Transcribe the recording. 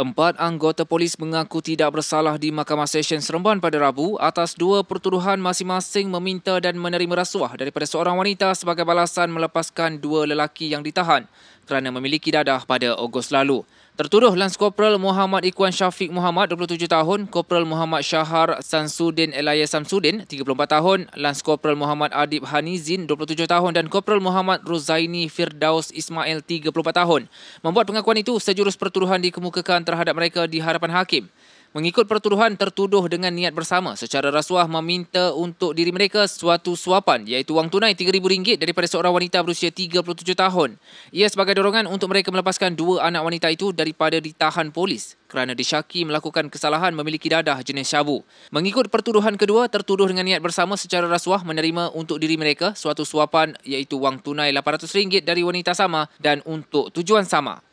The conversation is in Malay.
Empat anggota polis mengaku tidak bersalah di Mahkamah Sesyen Seremban pada Rabu atas dua pertuduhan masing-masing meminta dan menerima rasuah daripada seorang wanita sebagai balasan melepaskan dua lelaki yang ditahan kerana memiliki dadah pada Ogos lalu. Tertuduh Lance Corporal Muhammad Ikuan Syafiq Muhammad, 27 tahun, Corporal Muhammad Syahar Sansudin Elias Samsudin, 34 tahun, Lance Corporal Muhammad Adib Hanizin, 27 tahun dan Corporal Muhammad Ruzaini Firdaus Ismail, 34 tahun. Membuat pengakuan itu, sejurus pertuduhan dikemukakan terhadap mereka di hadapan hakim. Mengikut pertuduhan tertuduh dengan niat bersama secara rasuah meminta untuk diri mereka suatu suapan iaitu wang tunai RM3,000 daripada seorang wanita berusia 37 tahun. Ia sebagai dorongan untuk mereka melepaskan dua anak wanita itu daripada ditahan polis kerana disyaki melakukan kesalahan memiliki dadah jenis syabu. Mengikut pertuduhan kedua, tertuduh dengan niat bersama secara rasuah menerima untuk diri mereka suatu suapan iaitu wang tunai RM800 dari wanita sama dan untuk tujuan sama.